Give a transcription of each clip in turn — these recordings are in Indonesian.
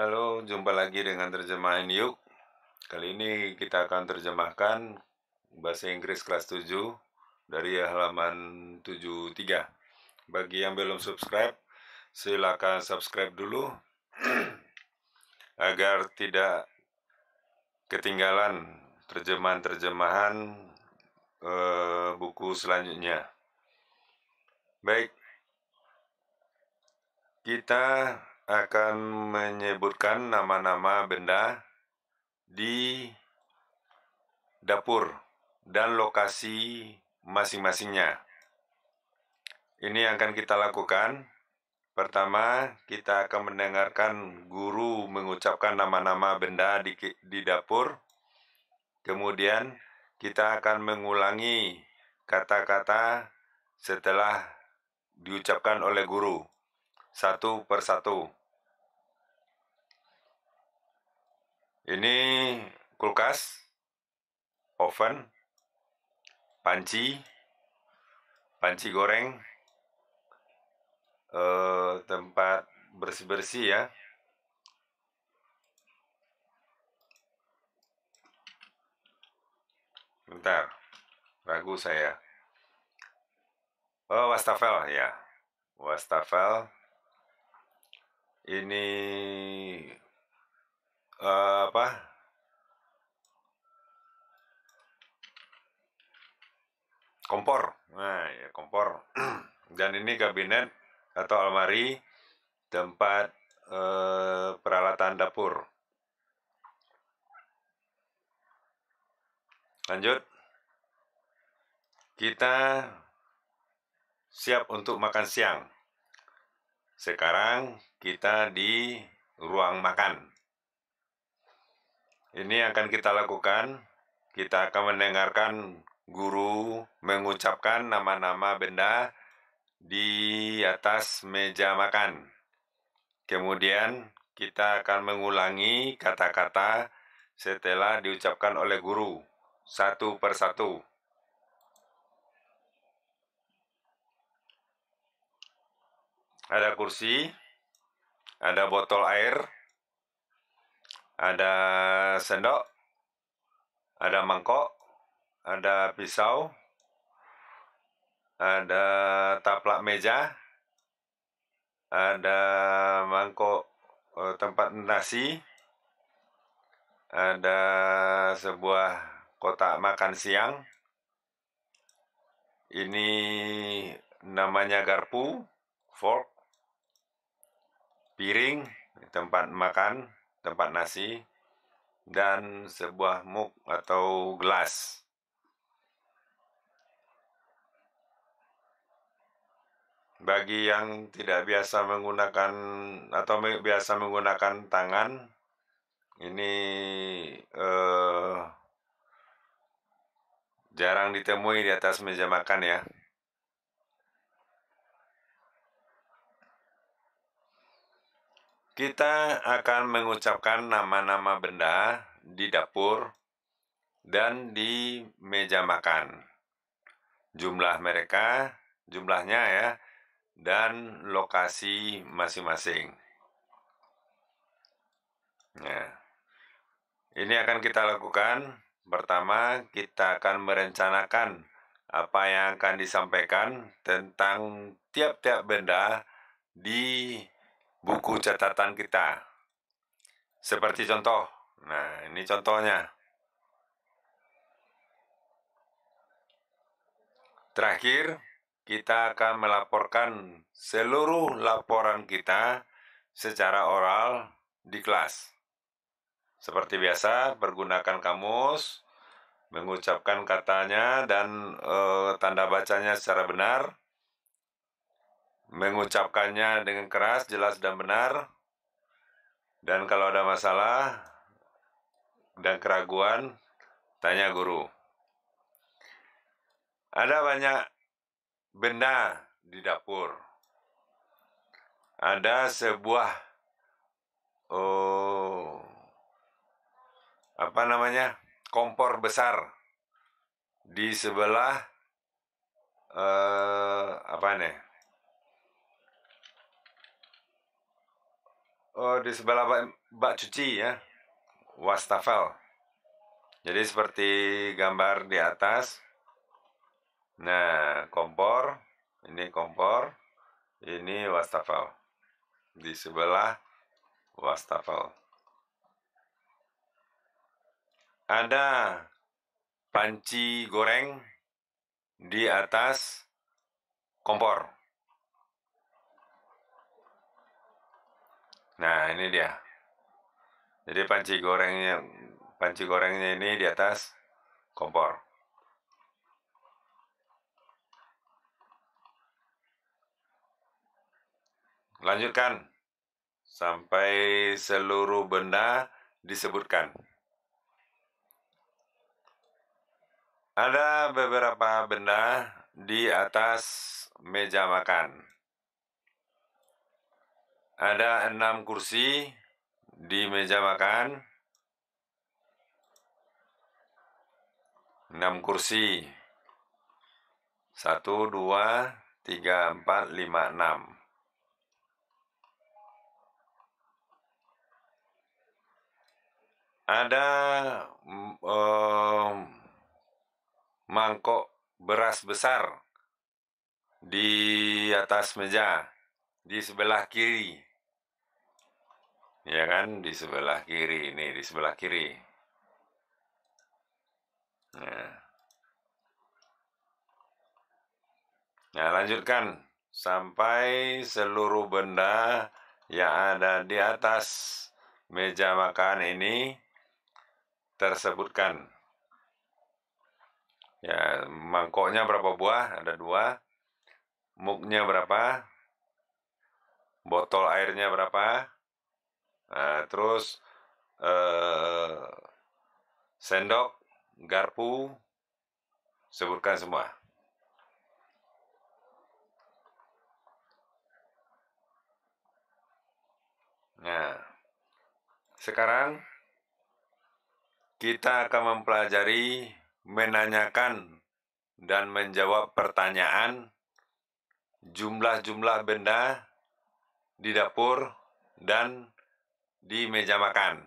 Halo, jumpa lagi dengan terjemahan yuk. Kali ini kita akan terjemahkan bahasa Inggris kelas 7 dari halaman 73. Bagi yang belum subscribe, silakan subscribe dulu agar tidak ketinggalan terjemahan-terjemahan eh, buku selanjutnya. Baik, kita akan menyebutkan nama-nama benda di dapur dan lokasi masing-masingnya. Ini yang akan kita lakukan. Pertama, kita akan mendengarkan guru mengucapkan nama-nama benda di, di dapur. Kemudian, kita akan mengulangi kata-kata setelah diucapkan oleh guru satu persatu. Ini kulkas, oven, panci, panci goreng, eh, tempat bersih-bersih ya. Bentar, ragu saya. Oh, wastafel ya. Wastafel. Ini uh, apa kompor. Nah, ya kompor. Dan ini kabinet atau almari tempat uh, peralatan dapur. Lanjut. Kita siap untuk makan siang. Sekarang kita di ruang makan. Ini yang akan kita lakukan. Kita akan mendengarkan guru mengucapkan nama-nama benda di atas meja makan. Kemudian kita akan mengulangi kata-kata setelah diucapkan oleh guru satu per satu. Ada kursi, ada botol air, ada sendok, ada mangkok, ada pisau, ada taplak meja, ada mangkok eh, tempat nasi, ada sebuah kotak makan siang. Ini namanya garpu, fork, piring, tempat makan, tempat nasi, dan sebuah mug atau gelas. Bagi yang tidak biasa menggunakan atau biasa menggunakan tangan, ini eh, jarang ditemui di atas meja makan ya. Kita akan mengucapkan nama-nama benda di dapur dan di meja makan. Jumlah mereka, jumlahnya ya, dan lokasi masing-masing. Nah, ini akan kita lakukan. Pertama, kita akan merencanakan apa yang akan disampaikan tentang tiap-tiap benda di buku catatan kita. Seperti contoh, nah ini contohnya. Terakhir, kita akan melaporkan seluruh laporan kita secara oral di kelas. Seperti biasa, pergunakan kamus, mengucapkan katanya dan e, tanda bacanya secara benar mengucapkannya dengan keras, jelas dan benar. Dan kalau ada masalah dan keraguan, tanya guru. Ada banyak benda di dapur. Ada sebuah oh apa namanya? kompor besar di sebelah eh apa nih? oh, di sebelah bak, bak cuci ya wastafel jadi seperti gambar di atas nah kompor ini kompor ini wastafel di sebelah wastafel ada panci goreng di atas kompor Nah, ini dia. Jadi panci gorengnya panci gorengnya ini di atas kompor. Lanjutkan sampai seluruh benda disebutkan. Ada beberapa benda di atas meja makan. Ada enam kursi di meja makan. Enam kursi. Satu, dua, tiga, empat, lima, enam. Ada um, mangkok beras besar di atas meja di sebelah kiri. Ya kan, di sebelah kiri ini, di sebelah kiri. Nah. Nah, lanjutkan sampai seluruh benda yang ada di atas meja makan ini tersebutkan. Ya, mangkoknya berapa buah? Ada dua. Muknya berapa? Botol airnya berapa? Nah, terus eh, sendok, garpu, sebutkan semua. Nah, sekarang kita akan mempelajari menanyakan dan menjawab pertanyaan jumlah-jumlah benda di dapur dan di meja makan.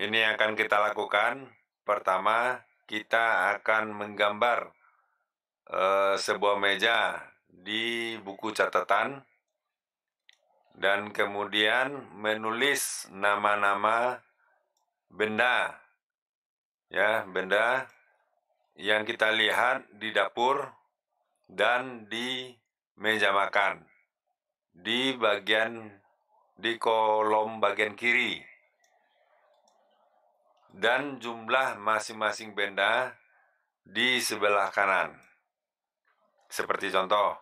Ini yang akan kita lakukan. Pertama, kita akan menggambar e, sebuah meja di buku catatan dan kemudian menulis nama-nama benda ya benda yang kita lihat di dapur dan di meja makan di bagian di kolom bagian kiri dan jumlah masing-masing benda di sebelah kanan. Seperti contoh.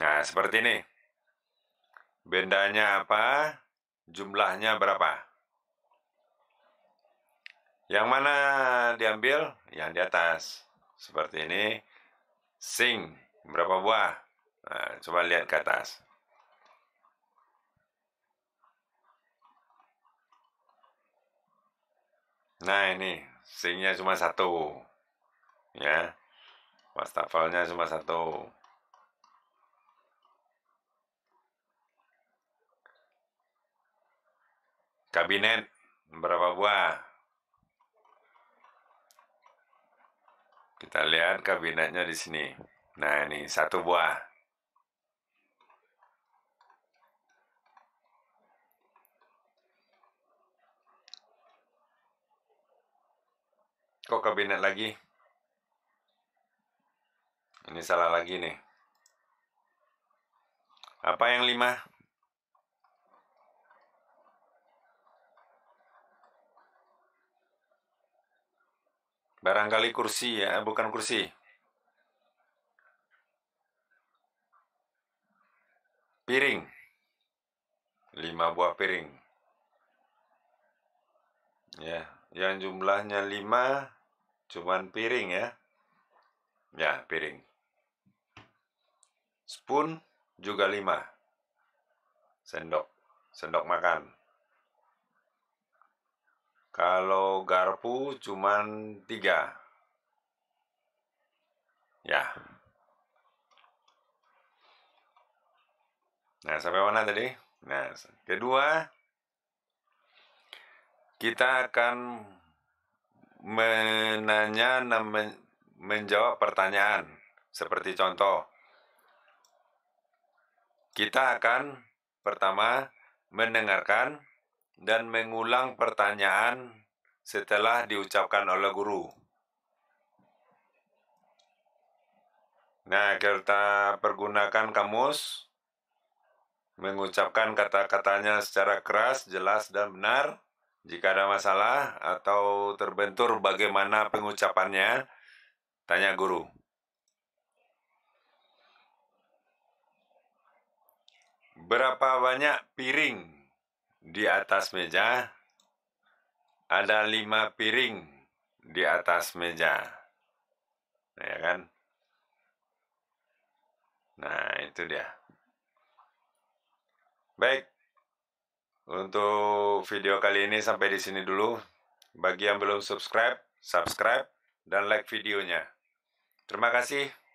Nah, seperti ini. Bendanya apa? Jumlahnya berapa? Yang mana diambil? Yang di atas. Seperti ini. Sing. Berapa buah? Nah, coba lihat ke atas. Nah ini singnya cuma satu, ya. Wastafelnya cuma satu. Kabinet berapa buah? Kita lihat kabinetnya di sini. Nah ini satu buah. Kok kabinet lagi? Ini salah lagi nih. Apa yang lima? Barangkali kursi ya, eh, bukan kursi. Piring. Lima buah piring. Ya, yang jumlahnya lima Cuman piring ya. Ya, piring. Spoon juga 5. Sendok. Sendok makan. Kalau garpu cuman 3. Ya. Nah, sampai mana tadi? Nah, kedua kita akan menanya men, menjawab pertanyaan seperti contoh kita akan pertama mendengarkan dan mengulang pertanyaan setelah diucapkan oleh guru. Nah, kita pergunakan kamus mengucapkan kata-katanya secara keras, jelas, dan benar. Jika ada masalah atau terbentur bagaimana pengucapannya, tanya guru. Berapa banyak piring di atas meja? Ada lima piring di atas meja. ya kan? Nah, itu dia. Baik, untuk video kali ini sampai di sini dulu. Bagi yang belum subscribe, subscribe dan like videonya. Terima kasih.